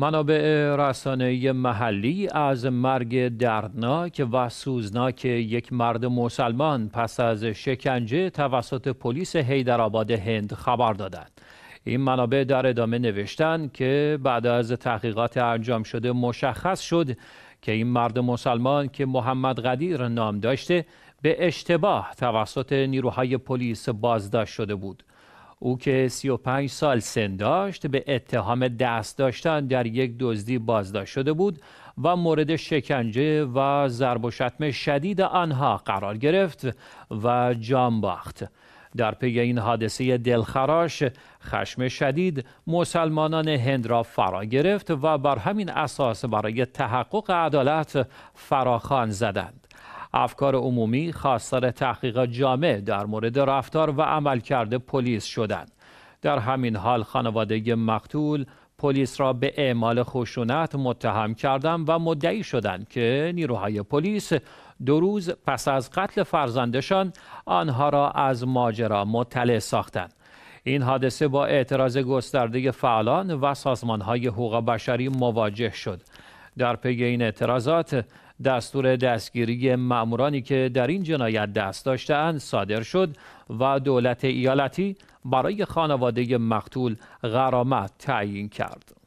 منابع رسانه‌ای محلی از مرگ دردناک و سوزناک یک مرد مسلمان پس از شکنجه توسط پلیس حیدرآباد هند خبر دادند. این منابع در ادامه نوشتند که بعد از تحقیقات انجام شده مشخص شد که این مرد مسلمان که محمد قدیر نام داشته به اشتباه توسط نیروهای پلیس بازداشت شده بود. او که 35 سال سن داشت به اتهام دست داشتن در یک دزدی بازداشت شده بود و مورد شکنجه و ضرب و شتم شدید آنها قرار گرفت و جان باخت در پی این حادثه دلخراش خشم شدید مسلمانان هند را فرا گرفت و بر همین اساس برای تحقق عدالت فراخان زدند افکار عمومی خواستار تحقیق جامع در مورد رفتار و عملکرد پلیس شدند در همین حال خانواده مقتول پلیس را به اعمال خشونت متهم کردند و مدعی شدند که نیروهای پلیس دو روز پس از قتل فرزندشان آنها را از ماجرا مطلع ساختند این حادثه با اعتراض گسترده فعالان و سازمانهای حقوق بشری مواجه شد در پی این اعتراضات دستور دستگیری مامورانی که در این جنایت دست داشتهاند صادر شد و دولت ایالتی برای خانواده مقتول غرامت تعیین کرد